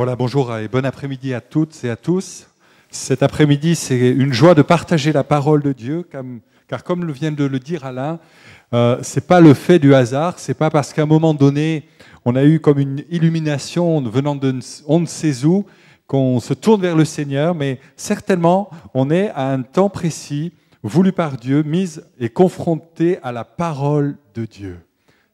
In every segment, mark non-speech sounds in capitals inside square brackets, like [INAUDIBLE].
Voilà, bonjour et bon après-midi à toutes et à tous. Cet après-midi, c'est une joie de partager la parole de Dieu, car comme vient de le dire Alain, ce euh, c'est pas le fait du hasard, c'est pas parce qu'à un moment donné, on a eu comme une illumination venant de on ne sait où qu'on se tourne vers le Seigneur, mais certainement, on est à un temps précis, voulu par Dieu, mise et confronté à la parole de Dieu,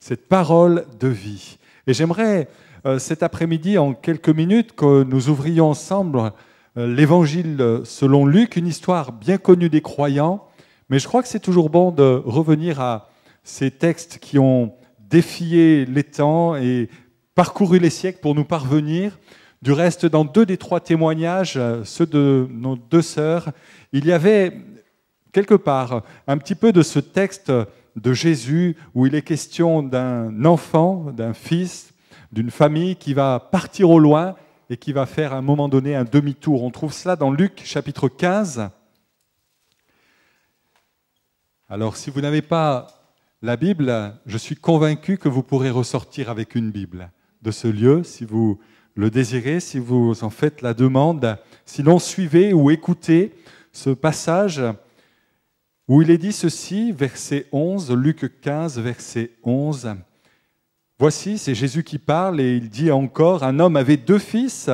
cette parole de vie. Et j'aimerais euh, cet après-midi, en quelques minutes, que nous ouvrions ensemble euh, l'évangile selon Luc, une histoire bien connue des croyants, mais je crois que c'est toujours bon de revenir à ces textes qui ont défié les temps et parcouru les siècles pour nous parvenir. Du reste, dans deux des trois témoignages, euh, ceux de nos deux sœurs, il y avait quelque part un petit peu de ce texte de Jésus où il est question d'un enfant, d'un fils d'une famille qui va partir au loin et qui va faire à un moment donné un demi-tour. On trouve cela dans Luc chapitre 15. Alors si vous n'avez pas la Bible, je suis convaincu que vous pourrez ressortir avec une Bible de ce lieu si vous le désirez, si vous en faites la demande. si l'on suivez ou écoutez ce passage où il est dit ceci, verset 11, Luc 15, verset 11. Voici, c'est Jésus qui parle et il dit encore, un homme avait deux fils.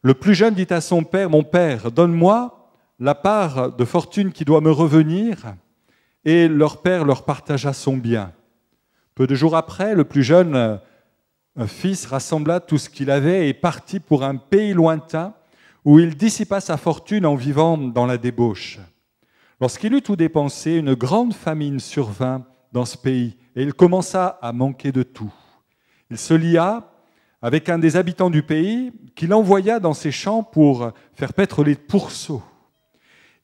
Le plus jeune dit à son père, mon père, donne-moi la part de fortune qui doit me revenir. Et leur père leur partagea son bien. Peu de jours après, le plus jeune fils rassembla tout ce qu'il avait et partit pour un pays lointain où il dissipa sa fortune en vivant dans la débauche. Lorsqu'il eut tout dépensé, une grande famine survint dans ce pays et il commença à manquer de tout. Il se lia avec un des habitants du pays qu'il envoya dans ses champs pour faire paître les pourceaux.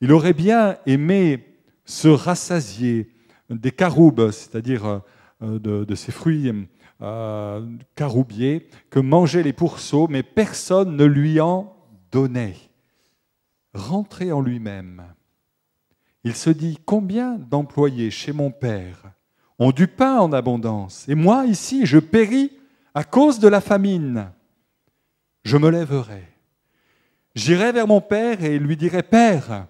Il aurait bien aimé se rassasier des caroubes, c'est-à-dire euh, de, ces fruits euh, caroubiers que mangeaient les pourceaux, mais personne ne lui en donnait. Rentré en lui-même, il se dit Combien d'employés chez mon père ont du pain en abondance, et moi ici, je péris à cause de la famine. Je me lèverai. J'irai vers mon Père et lui dirai, Père,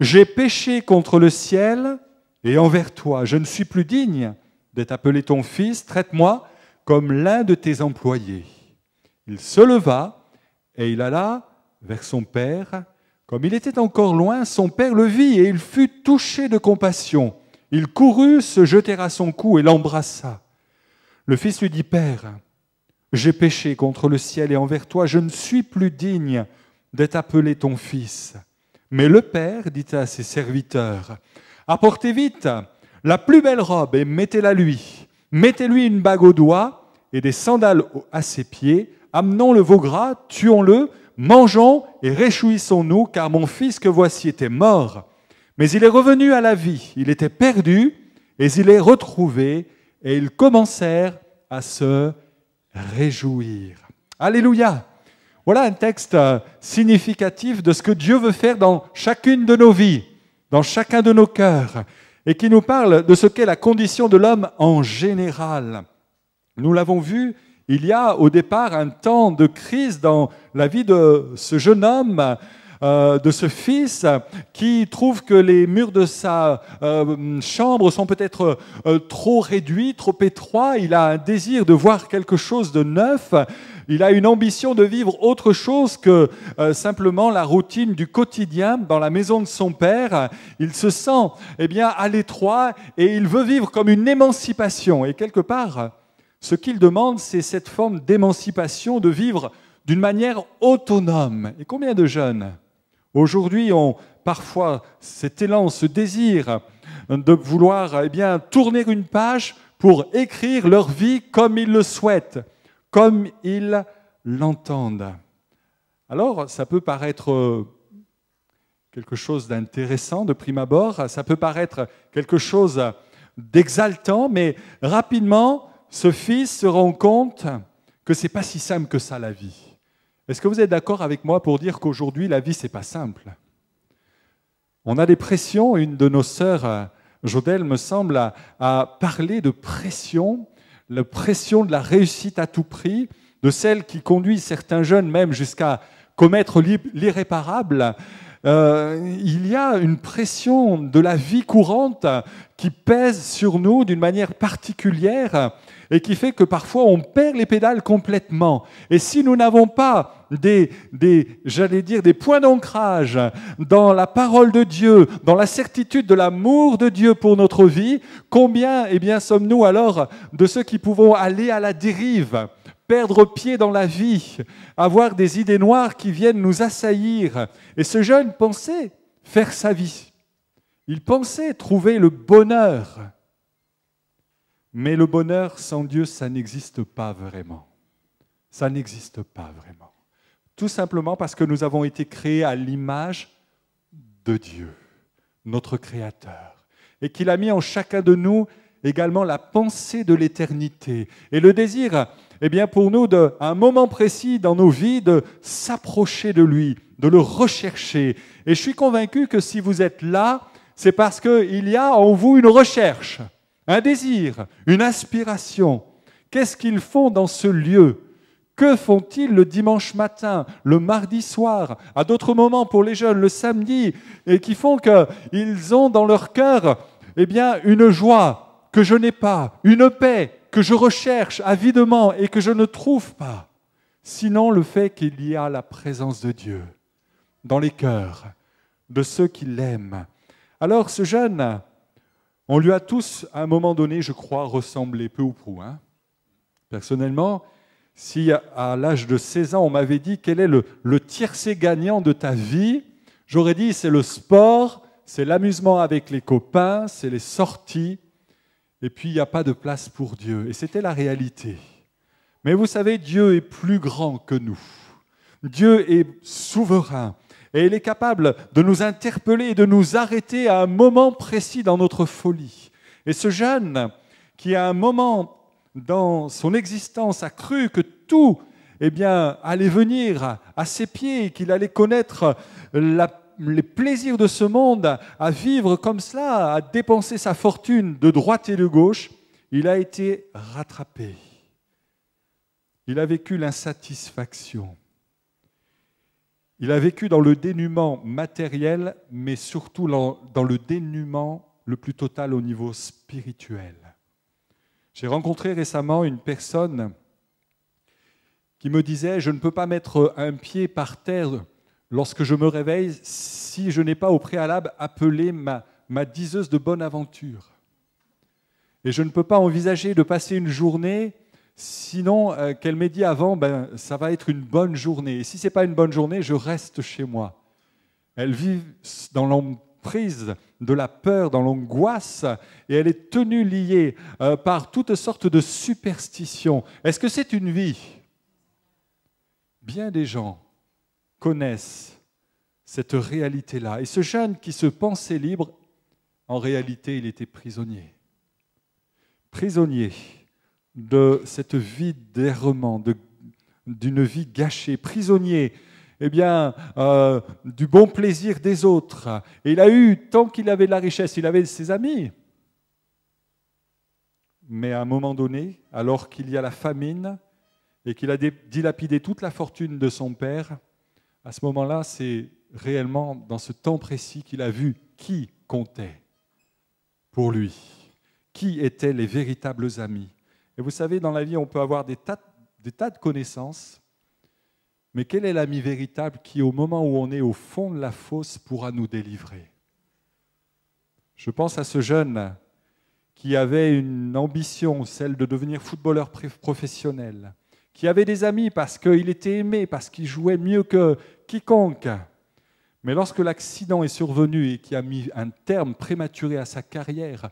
j'ai péché contre le ciel et envers toi. Je ne suis plus digne d'être appelé ton fils. Traite-moi comme l'un de tes employés. Il se leva et il alla vers son Père. Comme il était encore loin, son Père le vit et il fut touché de compassion. Il courut, se jeter à son cou et l'embrassa. Le fils lui dit, Père, j'ai péché contre le ciel et envers toi, je ne suis plus digne d'être appelé ton fils. Mais le Père dit à ses serviteurs, Apportez vite la plus belle robe et mettez-la lui. Mettez-lui une bague au doigt et des sandales à ses pieds. Amenons le veau gras, tuons-le, mangeons et réjouissons-nous, car mon fils que voici était mort mais il est revenu à la vie, il était perdu, et il est retrouvé, et ils commencèrent à se réjouir. Alléluia. Voilà un texte euh, significatif de ce que Dieu veut faire dans chacune de nos vies, dans chacun de nos cœurs, et qui nous parle de ce qu'est la condition de l'homme en général. Nous l'avons vu, il y a au départ un temps de crise dans la vie de ce jeune homme euh, de ce fils qui trouve que les murs de sa euh, chambre sont peut-être euh, trop réduits, trop étroits. Il a un désir de voir quelque chose de neuf. Il a une ambition de vivre autre chose que simplement la routine du quotidien dans la maison de son père. Il se sent eh bien, à l'étroit et il veut vivre comme une émancipation. Et quelque part, ce qu'il demande, c'est cette forme d'émancipation, de vivre d'une manière autonome. Et combien de jeunes Aujourd'hui, ont parfois cet élan, ce désir de vouloir eh bien, tourner une page pour écrire leur vie comme ils le souhaitent, comme ils l'entendent. Alors, ça peut paraître euh, quelque chose d'intéressant de prime abord, ça peut paraître quelque chose d'exaltant, mais rapidement, ce fils se rend compte que c'est pas si simple que ça la vie. Est-ce que vous êtes d'accord avec moi pour dire qu'aujourd'hui, la vie, c'est pas simple On a des pressions. Une de nos sœurs, euh, Jodel, me semble, a, parlé de pression, la pression de la réussite à tout prix, de celle qui conduit certains jeunes même jusqu'à commettre l'irréparable. Euh, il y a une pression de la vie courante qui pèse sur nous d'une manière particulière et qui fait que parfois on perd les pédales complètement. Et si nous n'avons pas des, des j'allais dire, des points d'ancrage dans la parole de Dieu, dans la certitude de l'amour de Dieu pour notre vie, combien, eh bien, sommes-nous alors de ceux qui pouvons aller à la dérive, perdre pied dans la vie, avoir des idées noires qui viennent nous assaillir. Et ce jeune pensait faire sa vie. Il pensait trouver le bonheur. Mais le bonheur sans Dieu, ça n'existe pas vraiment. Ça n'existe pas vraiment. Tout simplement parce que nous avons été créés à l'image de Dieu, notre Créateur, et qu'il a mis en chacun de nous également la pensée de l'éternité et le désir, eh bien pour nous, de, à un moment précis dans nos vies, de s'approcher de lui, de le rechercher. Et je suis convaincu que si vous êtes là, c'est parce qu'il y a en vous une recherche, un désir, une aspiration. Qu'est-ce qu'ils font dans ce lieu que font-ils le dimanche matin, le mardi soir, à d'autres moments pour les jeunes, le samedi, et qui font qu'ils ont dans leur cœur eh bien, une joie que je n'ai pas, une paix que je recherche avidement et que je ne trouve pas, sinon le fait qu'il y a la présence de Dieu dans les cœurs de ceux qui l'aiment alors ce jeune, on lui a tous, à un moment donné, je crois, ressemblé, peu ou prou. Hein. Personnellement, si à l'âge de 16 ans, on m'avait dit quel est le, le tiercé gagnant de ta vie, j'aurais dit c'est le sport, c'est l'amusement avec les copains, c'est les sorties, et puis il n'y a pas de place pour Dieu. Et c'était la réalité. Mais vous savez, Dieu est plus grand que nous. Dieu est souverain. Et il est capable de nous interpeller de nous arrêter à un moment précis dans notre folie. Et ce jeune, qui à un moment dans son existence a cru que tout eh bien, allait venir à ses pieds, qu'il allait connaître les plaisirs de ce monde, à vivre comme cela, à dépenser sa fortune de droite et de gauche, il a été rattrapé. Il a vécu l'insatisfaction. Il a vécu dans le dénuement matériel, mais surtout dans le dénuement le plus total au niveau spirituel. J'ai rencontré récemment une personne qui me disait, je ne peux pas mettre un pied par terre lorsque je me réveille si je n'ai pas au préalable appelé ma, ma diseuse de bonne aventure. Et je ne peux pas envisager de passer une journée Sinon, euh, qu'elle m'ait dit avant, ben, ça va être une bonne journée. Et si ce n'est pas une bonne journée, je reste chez moi. Elle vit dans l'emprise de la peur, dans l'angoisse, et elle est tenue liée euh, par toutes sortes de superstitions. Est-ce que c'est une vie Bien des gens connaissent cette réalité-là. Et ce jeune qui se pensait libre, en réalité, il était prisonnier. Prisonnier de cette vie d'errement, d'une vie gâchée, prisonnier eh bien, euh, du bon plaisir des autres. Et il a eu, tant qu'il avait de la richesse, il avait ses amis. Mais à un moment donné, alors qu'il y a la famine et qu'il a dilapidé toute la fortune de son père, à ce moment-là, c'est réellement dans ce temps précis qu'il a vu qui comptait pour lui, qui étaient les véritables amis, et vous savez, dans la vie, on peut avoir des tas, de connaissances, mais quel est l'ami véritable qui, au moment où on est au fond de la fosse, pourra nous délivrer Je pense à ce jeune qui avait une ambition, celle de devenir footballeur professionnel, qui avait des amis parce qu'il était aimé, parce qu'il jouait mieux que quiconque. Mais lorsque l'accident est survenu et qui a mis un terme prématuré à sa carrière,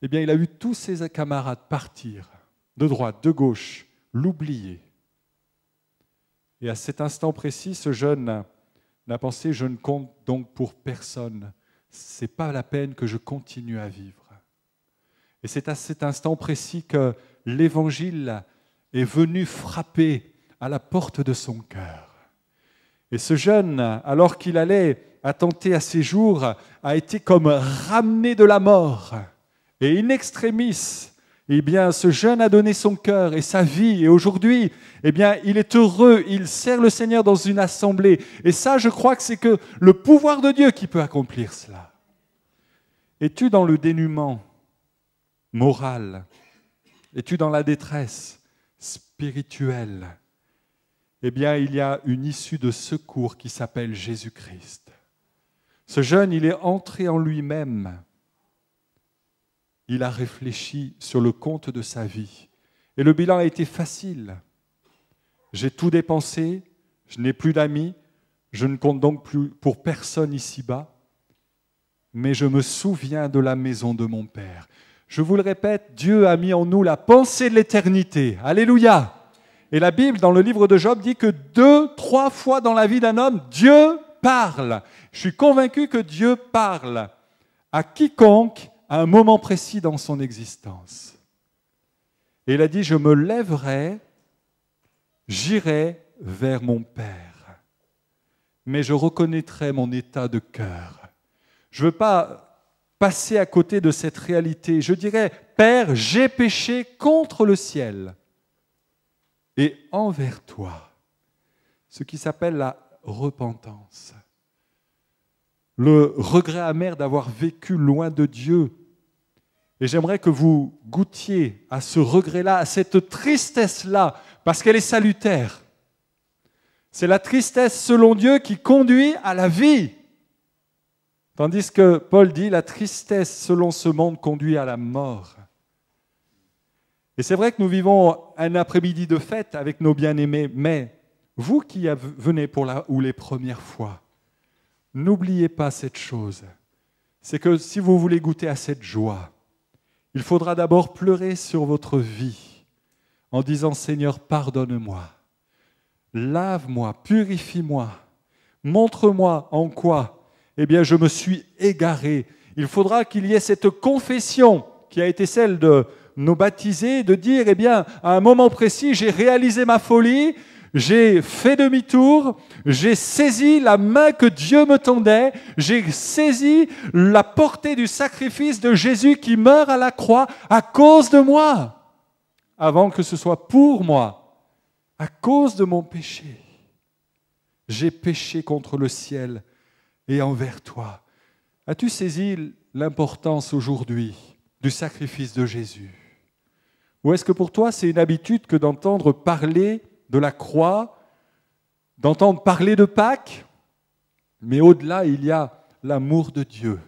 eh bien, il a eu tous ses camarades partir de droite, de gauche, l'oublier. Et à cet instant précis, ce jeune n'a pensé Je ne compte donc pour personne. Ce n'est pas la peine que je continue à vivre. Et c'est à cet instant précis que l'Évangile est venu frapper à la porte de son cœur. Et ce jeune, alors qu'il allait attenter à ses jours, a été comme ramené de la mort. Et in extremis, eh bien, ce jeune a donné son cœur et sa vie, et aujourd'hui, eh bien, il est heureux, il sert le Seigneur dans une assemblée. Et ça, je crois que c'est que le pouvoir de Dieu qui peut accomplir cela. Es-tu dans le dénuement moral Es-tu dans la détresse spirituelle Eh bien, il y a une issue de secours qui s'appelle Jésus-Christ. Ce jeune, il est entré en lui-même il a réfléchi sur le compte de sa vie. Et le bilan a été facile. J'ai tout dépensé, je n'ai plus d'amis, je ne compte donc plus pour personne ici-bas, mais je me souviens de la maison de mon Père. Je vous le répète, Dieu a mis en nous la pensée de l'éternité. Alléluia. Et la Bible, dans le livre de Job, dit que deux, trois fois dans la vie d'un homme, Dieu parle. Je suis convaincu que Dieu parle à quiconque à un moment précis dans son existence. Et il a dit, je me lèverai, j'irai vers mon Père, mais je reconnaîtrai mon état de cœur. Je ne veux pas passer à côté de cette réalité. Je dirais, Père, j'ai péché contre le ciel et envers toi, ce qui s'appelle la repentance le regret amer d'avoir vécu loin de Dieu. Et j'aimerais que vous goûtiez à ce regret-là, à cette tristesse-là, parce qu'elle est salutaire. C'est la tristesse selon Dieu qui conduit à la vie. Tandis que Paul dit, la tristesse selon ce monde conduit à la mort. Et c'est vrai que nous vivons un après-midi de fête avec nos bien-aimés, mais vous qui venez pour la ou les premières fois, N'oubliez pas cette chose, c'est que si vous voulez goûter à cette joie, il faudra d'abord pleurer sur votre vie en disant Seigneur, pardonne-moi, lave-moi, purifie-moi, montre-moi en quoi, eh bien, je me suis égaré. Il faudra qu'il y ait cette confession qui a été celle de nos baptisés, de dire, eh bien, à un moment précis, j'ai réalisé ma folie, j'ai fait demi-tour, j'ai saisi la main que Dieu me tendait, j'ai saisi la portée du sacrifice de Jésus qui meurt à la croix à cause de moi, avant que ce soit pour moi, à cause de mon péché. J'ai péché contre le ciel et envers toi. As-tu saisi l'importance aujourd'hui du sacrifice de Jésus Ou est-ce que pour toi c'est une habitude que d'entendre parler de la croix, d'entendre parler de Pâques, mais au-delà, il y a l'amour de Dieu.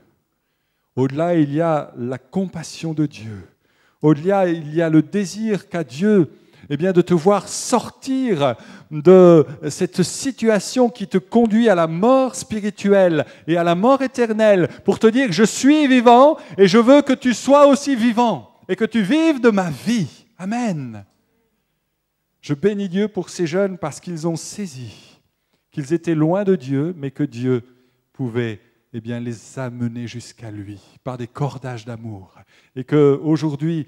Au-delà, il y a la compassion de Dieu. Au-delà, il y a le désir qu'a Dieu eh bien, de te voir sortir de cette situation qui te conduit à la mort spirituelle et à la mort éternelle pour te dire je suis vivant et je veux que tu sois aussi vivant et que tu vives de ma vie. Amen. Je bénis Dieu pour ces jeunes parce qu'ils ont saisi qu'ils étaient loin de Dieu, mais que Dieu pouvait eh bien, les amener jusqu'à lui par des cordages d'amour. Et qu'aujourd'hui,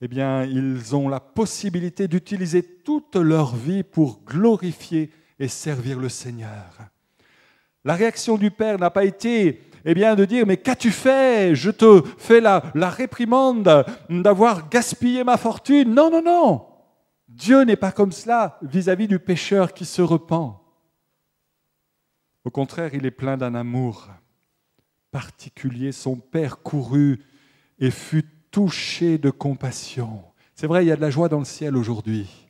eh bien, ils ont la possibilité d'utiliser toute leur vie pour glorifier et servir le Seigneur. La réaction du Père n'a pas été eh bien, de dire, mais qu'as-tu fait Je te fais la réprimande d'avoir gaspillé ma fortune. Non, non, non. Dieu n'est pas comme cela vis-à-vis du pécheur qui se repent. Au contraire, il est plein d'un amour particulier. Son Père courut et fut touché de compassion. C'est vrai, il y a de la joie dans le ciel aujourd'hui.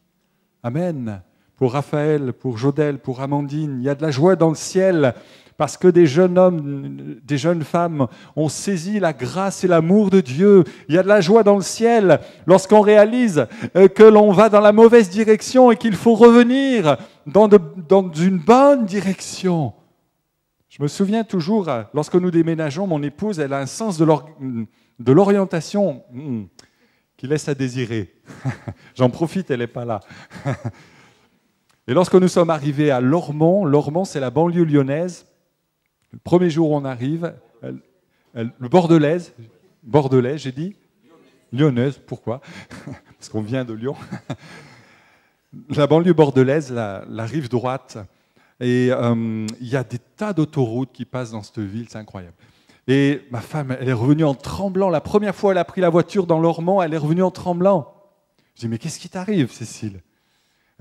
Amen pour Raphaël, pour Jodel, pour Amandine. Il y a de la joie dans le ciel parce que des jeunes hommes, des jeunes femmes ont saisi la grâce et l'amour de Dieu. Il y a de la joie dans le ciel lorsqu'on réalise euh, que l'on va dans la mauvaise direction et qu'il faut revenir dans, dans, une bonne direction. Je me souviens toujours, euh, lorsque nous déménageons, mon épouse, elle a un sens de l'orientation hmm, qui laisse à désirer. [LAUGHS] J'en profite, elle n'est pas là. [LAUGHS] Et lorsque nous sommes arrivés à Lormont, Lormont c'est la banlieue lyonnaise, le premier jour où on arrive, le bordelaise, j'ai dit, lyonnaise, pourquoi [LAUGHS] Parce qu'on vient de Lyon. [LAUGHS] La banlieue bordelaise, la, rive droite, et euh, il y a des tas d'autoroutes qui passent dans cette ville, c'est incroyable. Et ma femme, elle est revenue en tremblant. La première fois, elle a pris la voiture dans l'Ormont, elle est revenue en tremblant. Je dis, mais qu'est-ce qui t'arrive, Cécile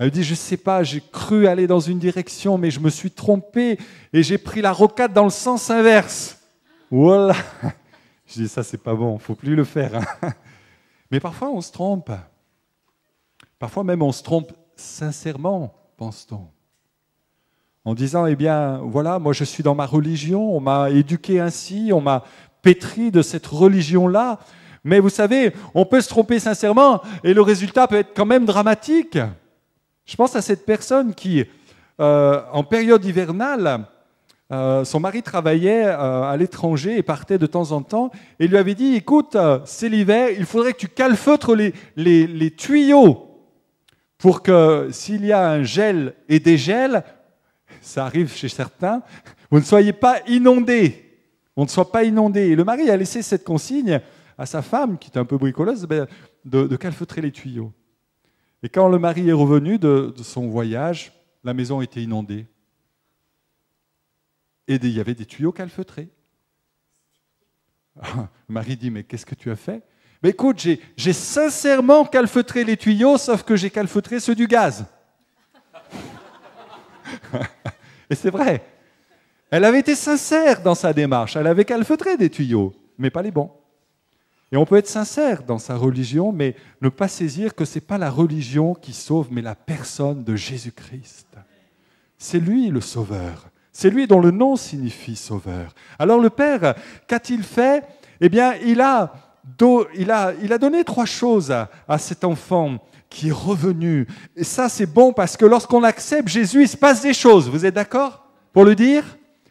elle dit, je ne sais pas, j'ai cru aller dans une direction, mais je me suis trompé et j'ai pris la rocade dans le sens inverse. Voilà. Je dis, ça, c'est pas bon, faut plus le faire. Hein. Mais parfois, on se trompe. Parfois même, on se trompe sincèrement, pense-t-on. En disant, eh bien, voilà, moi, je suis dans ma religion, on m'a éduqué ainsi, on m'a pétri de cette religion-là. Mais vous savez, on peut se tromper sincèrement et le résultat peut être quand même dramatique. Je pense à cette personne qui, euh, en période hivernale, euh, son mari travaillait euh, à l'étranger et partait de temps en temps, et lui avait dit, écoute, c'est l'hiver, il faudrait que tu calfeutres les, les, les tuyaux pour que s'il y a un gel et des gels, ça arrive chez certains, vous ne soyez pas inondés. On ne soit pas inondés. Et le mari a laissé cette consigne à sa femme, qui était un peu bricoleuse, ben, de calfeutrer les tuyaux. Et quand le mari est revenu de, son voyage, la maison était inondée. Et il y avait des tuyaux calfeutrés. Ah, le mari dit, mais qu'est-ce que tu as fait mais écoute, j'ai sincèrement calfeutré les tuyaux, sauf que j'ai calfeutré ceux du gaz. [LAUGHS] Et c'est vrai. Elle avait été sincère dans sa démarche. Elle avait calfeutré des tuyaux, mais pas les bons. Et on peut être sincère dans sa religion, mais ne pas saisir que ce n'est pas la religion qui sauve, mais la personne de Jésus-Christ. C'est lui le sauveur. C'est lui dont le nom signifie sauveur. Alors le Père, qu'a-t-il fait Eh bien, il a, il, il a, donné trois choses à, cet enfant qui est revenu. Et ça, c'est bon parce que lorsqu'on accepte Jésus, il se passe des choses. Vous êtes d'accord pour le dire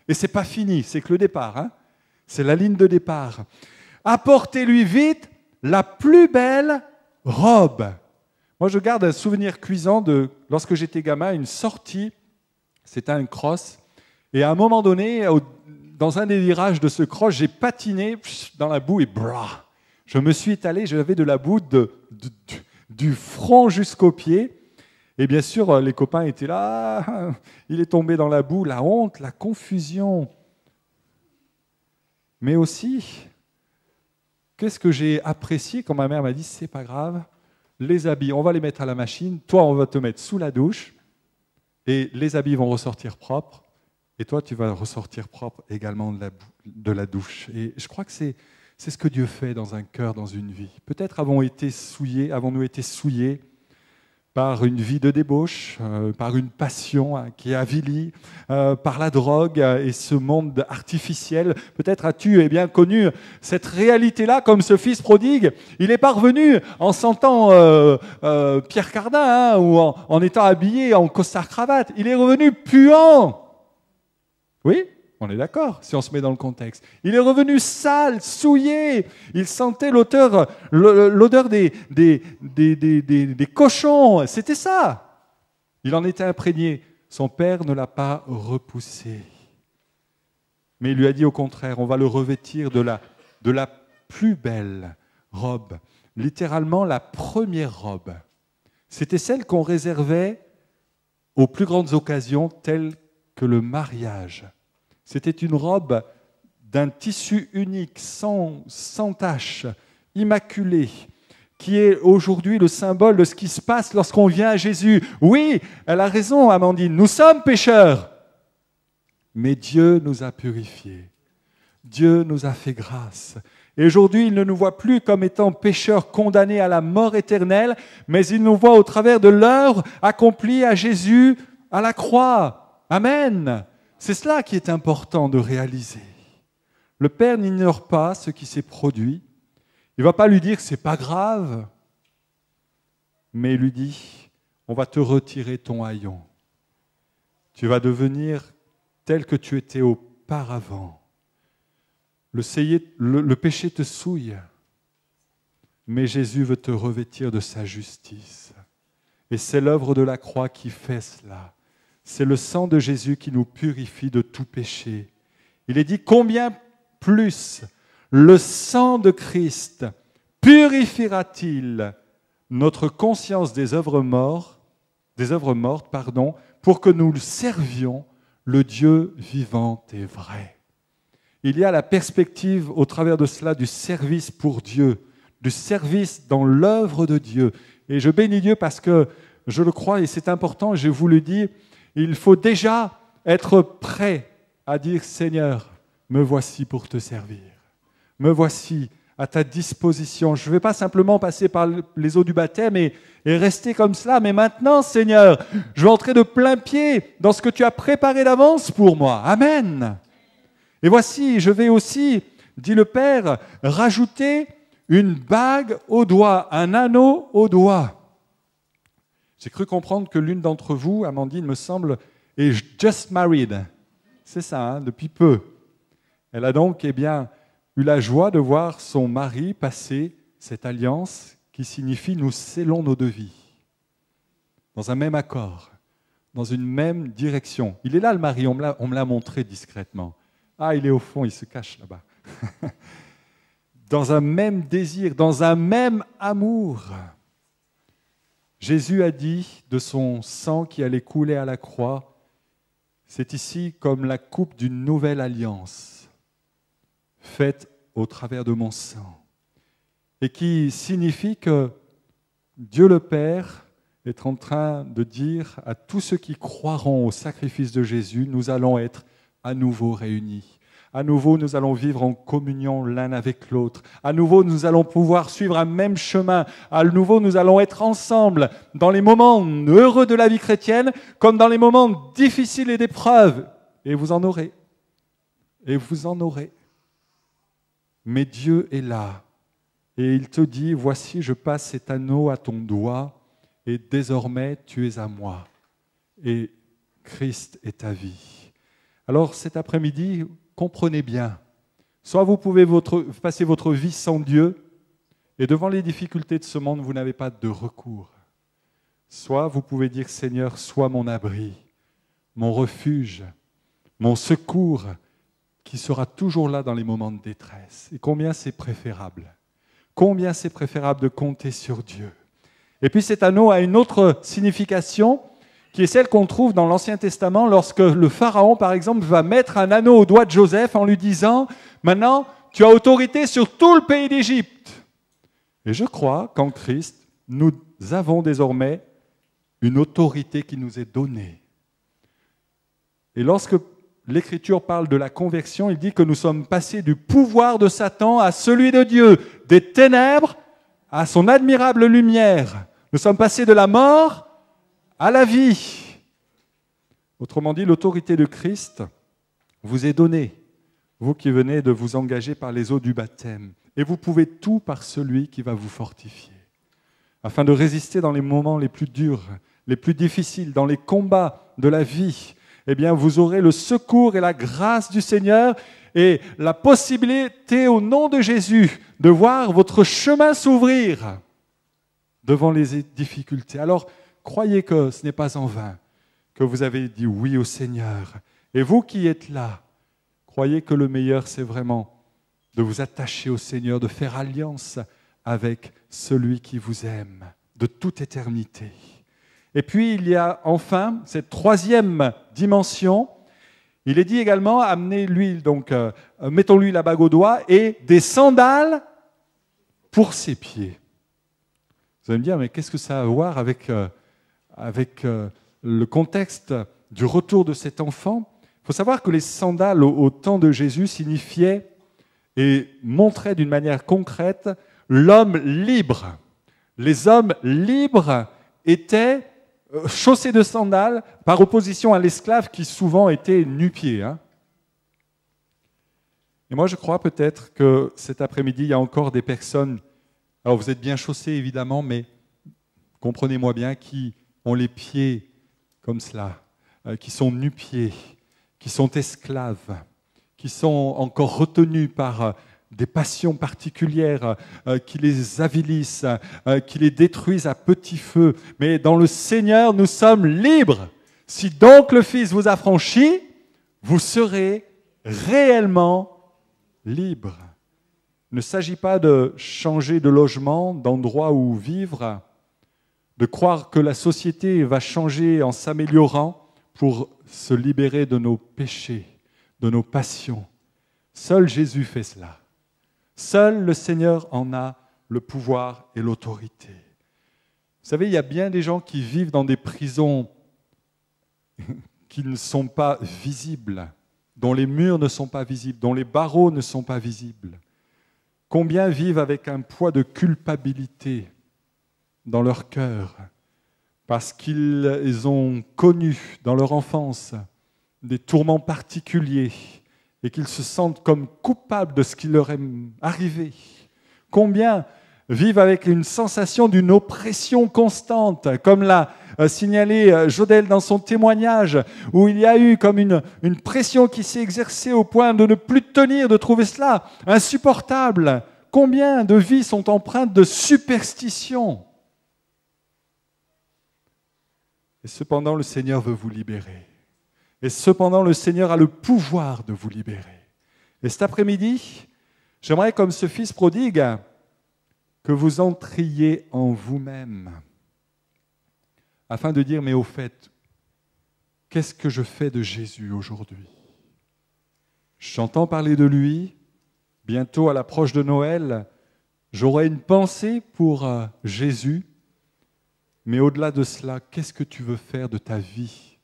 Et c'est pas fini, c'est que le départ. Hein. c'est la ligne de départ. Apportez-lui vite la plus belle robe. Moi, je garde un souvenir cuisant de, lorsque j'étais gamin, une sortie, c'était un cross, et à un moment donné, dans un des virages de ce cross, j'ai patiné dans la boue et brah, je me suis étalé, j'avais de la boue du front jusqu'aux pieds. Et bien sûr, les copains étaient là, [LAUGHS] il est tombé dans la boue, la honte, la confusion, mais aussi Qu'est-ce que j'ai apprécié quand ma mère m'a dit c'est pas grave, les habits, on va les mettre à la machine, toi on va te mettre sous la douche et les habits vont ressortir propres et toi tu vas ressortir propre également de la, de la douche. Et je crois que c'est c'est ce que Dieu fait dans un cœur, dans une vie. Peut-être avons été souillés, avons-nous été souillés par une vie de débauche, euh, par une passion hein, qui est avilie, euh, par la drogue et ce monde artificiel. Peut-être as-tu eh bien connu cette réalité-là comme ce fils prodigue. Il est parvenu en sentant euh, Pierre Cardin hein, ou en, en, étant habillé en costard-cravate. Il est revenu puant. Oui on est d'accord, si on se met dans le contexte. Il est revenu sale, souillé. Il sentait l'odeur des, des, des, cochons. C'était ça. Il en était imprégné. Son père ne l'a pas repoussé. Mais il lui a dit au contraire, on va le revêtir de la, de la plus belle robe. Littéralement la première robe. C'était celle qu'on réservait aux plus grandes occasions telles que le mariage c'était une robe d'un tissu unique, sans, tache, immaculée, qui est aujourd'hui le symbole de ce qui se passe lorsqu'on vient à Jésus. Oui, elle a raison, Amandine, nous sommes pécheurs. Mais Dieu nous a purifiés. Dieu nous a fait grâce. Et aujourd'hui, il ne nous voit plus comme étant pécheurs condamnés à la mort éternelle, mais il nous voit au travers de l'œuvre accomplie à Jésus à la croix. Amen. C'est cela qui est important de réaliser. Le Père n'ignore pas ce qui s'est produit. Il ne va pas lui dire c'est pas grave, mais il lui dit on va te retirer ton haillon. Tu vas devenir tel que tu étais auparavant. Le, le péché te souille, mais Jésus veut te revêtir de sa justice. Et c'est l'œuvre de la croix qui fait cela. C'est le sang de Jésus qui nous purifie de tout péché. Il est dit combien plus le sang de Christ purifiera-t-il notre conscience des œuvres mortes, des œuvres mortes, pardon, pour que nous le servions le Dieu vivant et vrai. Il y a la perspective au travers de cela du service pour Dieu, du service dans l'œuvre de Dieu. Et je bénis Dieu parce que je le crois et c'est important, je vous le dis, il faut déjà être prêt à dire Seigneur, me voici pour te servir. Me voici à ta disposition. Je ne vais pas simplement passer par les eaux du baptême et, rester comme cela, mais maintenant, Seigneur, je vais entrer de plein pied dans ce que tu as préparé d'avance pour moi. Amen. Et voici, je vais aussi, dit le Père, rajouter une bague au doigt, un anneau au doigt. J'ai cru comprendre que l'une d'entre vous, Amandine, me semble, est just married. C'est ça, hein, depuis peu. Elle a donc eh bien, eu la joie de voir son mari passer cette alliance qui signifie nous scellons nos deux dans un même accord, dans une même direction. Il est là le mari, on me l'a montré discrètement. Ah, il est au fond, il se cache là-bas. [LAUGHS] dans un même désir, dans un même amour. Jésus a dit de son sang qui allait couler à la croix, c'est ici comme la coupe d'une nouvelle alliance faite au travers de mon sang, et qui signifie que Dieu le Père est en train de dire à tous ceux qui croiront au sacrifice de Jésus, nous allons être à nouveau réunis. À nouveau, nous allons vivre en communion l'un avec l'autre. À nouveau, nous allons pouvoir suivre un même chemin. À nouveau, nous allons être ensemble dans les moments heureux de la vie chrétienne, comme dans les moments difficiles et d'épreuves. Et vous en aurez. Et vous en aurez. Mais Dieu est là. Et il te dit, voici, je passe cet anneau à ton doigt, et désormais tu es à moi. Et Christ est ta vie. Alors cet après-midi, comprenez bien, soit vous pouvez passer votre vie sans Dieu, et devant les difficultés de ce monde, vous n'avez pas de recours. Soit vous pouvez dire, Seigneur, sois mon abri, mon refuge, mon secours, qui sera toujours là dans les moments de détresse. Et combien c'est préférable. Combien c'est préférable de compter sur Dieu. Et puis cet anneau a une autre signification qui est celle qu'on trouve dans l'Ancien Testament lorsque le Pharaon, par exemple, va mettre un anneau au doigt de Joseph en lui disant, maintenant, tu as autorité sur tout le pays d'Égypte. Et je crois qu'en Christ, nous avons désormais une autorité qui nous est donnée. Et lorsque l'Écriture parle de la conversion, il dit que nous sommes passés du pouvoir de Satan à celui de Dieu, des ténèbres à son admirable lumière. Nous sommes passés de la mort à la vie. Autrement dit, l'autorité de Christ vous est donnée, vous qui venez de vous engager par les eaux du baptême. Et vous pouvez tout par celui qui va vous fortifier, afin de résister dans les moments les plus durs, les plus difficiles, dans les combats de la vie. Eh bien, vous aurez le secours et la grâce du Seigneur et la possibilité, au nom de Jésus, de voir votre chemin s'ouvrir devant les difficultés. Alors, Croyez que ce n'est pas en vain que vous avez dit oui au Seigneur. Et vous qui êtes là, croyez que le meilleur, c'est vraiment de vous attacher au Seigneur, de faire alliance avec celui qui vous aime de toute éternité. Et puis il y a enfin cette troisième dimension. Il est dit également amenez l'huile, donc euh, mettons-lui la bague au doigt et des sandales pour ses pieds. Vous allez me dire, mais qu'est-ce que ça a à voir avec euh, avec euh, le contexte du retour de cet enfant, il faut savoir que les sandales au, temps de Jésus signifiaient et montraient d'une manière concrète l'homme libre. Les hommes libres étaient euh, chaussés de sandales par opposition à l'esclave qui souvent était nu-pied. Hein. Et moi, je crois peut-être que cet après-midi, il y a encore des personnes, alors vous êtes bien chaussés évidemment, mais comprenez-moi bien, qui les pieds comme cela, euh, qui sont nu-pieds, qui sont esclaves, qui sont encore retenus par euh, des passions particulières euh, qui les avilissent, qui les détruisent à petit feu. Mais dans le Seigneur, nous sommes libres. Si donc le Fils vous affranchit, vous serez réellement libres. Il ne s'agit pas de changer de logement, d'endroit où vivre, de croire que la société va changer en s'améliorant pour se libérer de nos péchés, de nos passions. Seul Jésus fait cela. Seul le Seigneur en a le pouvoir et l'autorité. Vous savez, il y a bien des gens qui vivent dans des prisons qui ne sont pas visibles, dont les murs ne sont pas visibles, dont les barreaux ne sont pas visibles. Combien vivent avec un poids de culpabilité dans leur cœur, parce qu'ils ont connu dans leur enfance des tourments particuliers et qu'ils se sentent comme coupables de ce qui leur est arrivé. Combien vivent avec une sensation d'une oppression constante, comme l'a euh, signalé euh, Jodel dans son témoignage, où il y a eu comme une, pression qui s'est exercée au point de ne plus tenir, de trouver cela insupportable. Combien de vies sont empreintes de superstition Et cependant, le Seigneur veut vous libérer. Et cependant, le Seigneur a le pouvoir de vous libérer. Et cet après-midi, j'aimerais, comme ce fils prodigue, que vous entriez en vous-même, afin de dire, mais au fait, qu'est-ce que je fais de Jésus aujourd'hui J'entends parler de lui, bientôt à l'approche de Noël, j'aurai une pensée pour euh, Jésus, mais au-delà de cela, qu'est-ce que tu veux faire de ta vie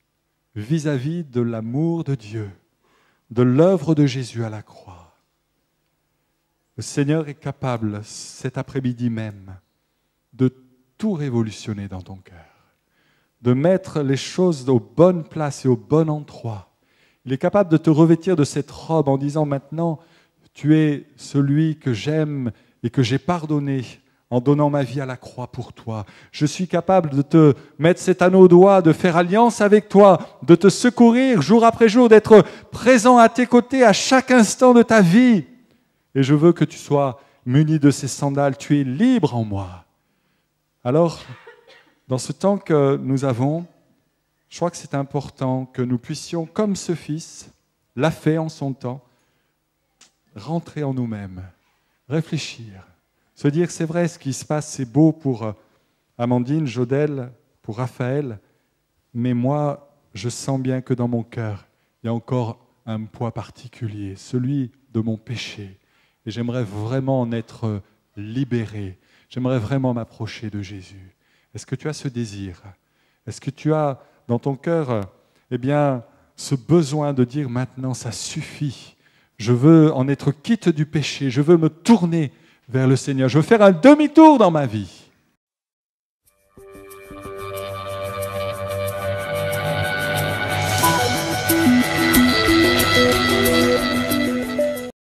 vis-à-vis de l'amour de Dieu, de l'œuvre de Jésus à la croix Le Seigneur est capable, cet après-midi même, de tout révolutionner dans ton cœur, de mettre les choses aux bonnes places et au bon endroit. Il est capable de te revêtir de cette robe en disant maintenant, tu es celui que j'aime et que j'ai pardonné, en donnant ma vie à la croix pour toi. Je suis capable de te mettre cet anneau au doigt, de faire alliance avec toi, de te secourir jour après jour, d'être présent à tes côtés à chaque instant de ta vie. Et je veux que tu sois muni de ces sandales, tu es libre en moi. Alors, dans ce temps que nous avons, je crois que c'est important que nous puissions, comme ce Fils l'a fait en son temps, rentrer en nous-mêmes, réfléchir, se dire, c'est vrai, ce qui se passe, c'est beau pour euh, Amandine, Jodel, pour Raphaël, mais moi, je sens bien que dans mon cœur, il y a encore un poids particulier, celui de mon péché. Et j'aimerais vraiment en être euh, libéré. J'aimerais vraiment m'approcher de Jésus. Est-ce que tu as ce désir Est-ce que tu as dans ton cœur euh, eh bien, ce besoin de dire maintenant ça suffit Je veux en être quitte du péché, je veux me tourner vers le Seigneur. Je veux faire un demi-tour dans ma vie.